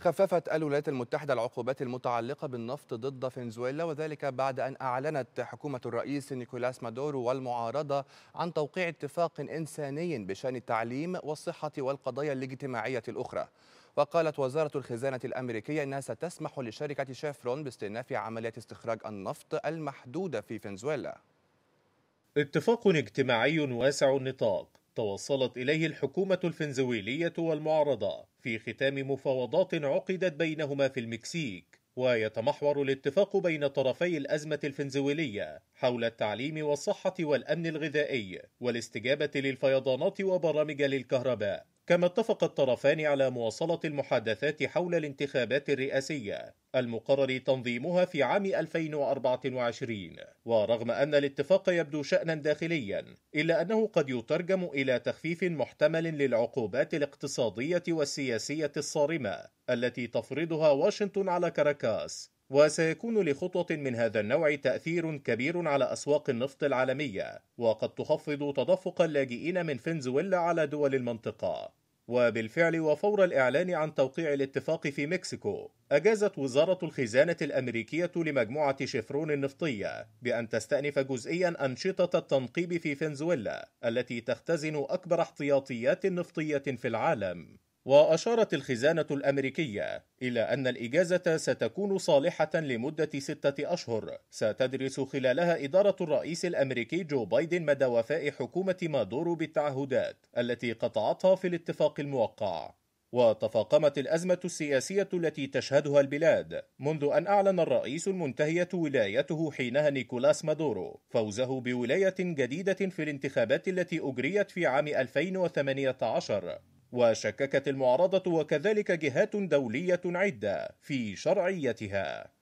خففت الولايات المتحدة العقوبات المتعلقة بالنفط ضد فنزويلا وذلك بعد أن أعلنت حكومة الرئيس نيكولاس مادورو والمعارضة عن توقيع اتفاق إنساني بشأن التعليم والصحة والقضايا الاجتماعية الأخرى وقالت وزارة الخزانة الأمريكية أنها ستسمح لشركة شيفرون باستئناف عمليات استخراج النفط المحدودة في فنزويلا اتفاق اجتماعي واسع النطاق توصلت إليه الحكومة الفنزويلية والمعارضة في ختام مفاوضات عقدت بينهما في المكسيك ويتمحور الاتفاق بين طرفي الأزمة الفنزويلية حول التعليم والصحة والأمن الغذائي والاستجابة للفيضانات وبرامج للكهرباء كما اتفق الطرفان على مواصلة المحادثات حول الانتخابات الرئاسية المقرر تنظيمها في عام 2024 ورغم أن الاتفاق يبدو شأنا داخليا إلا أنه قد يترجم إلى تخفيف محتمل للعقوبات الاقتصادية والسياسية الصارمة التي تفرضها واشنطن على كاراكاس وسيكون لخطوة من هذا النوع تأثير كبير على أسواق النفط العالمية، وقد تخفض تدفق اللاجئين من فنزويلا على دول المنطقة، وبالفعل وفور الإعلان عن توقيع الاتفاق في مكسيكو أجازت وزارة الخزانة الأمريكية لمجموعة شفرون النفطية بأن تستأنف جزئيا أنشطة التنقيب في فنزويلا التي تختزن أكبر احتياطيات نفطية في العالم وأشارت الخزانة الأمريكية إلى أن الإجازة ستكون صالحة لمدة ستة أشهر ستدرس خلالها إدارة الرئيس الأمريكي جو بايدن مدى وفاء حكومة مادورو بالتعهدات التي قطعتها في الاتفاق الموقع وتفاقمت الأزمة السياسية التي تشهدها البلاد منذ أن أعلن الرئيس المنتهية ولايته حينها نيكولاس مادورو فوزه بولاية جديدة في الانتخابات التي أجريت في عام 2018 وشككت المعارضة وكذلك جهات دولية عدة في شرعيتها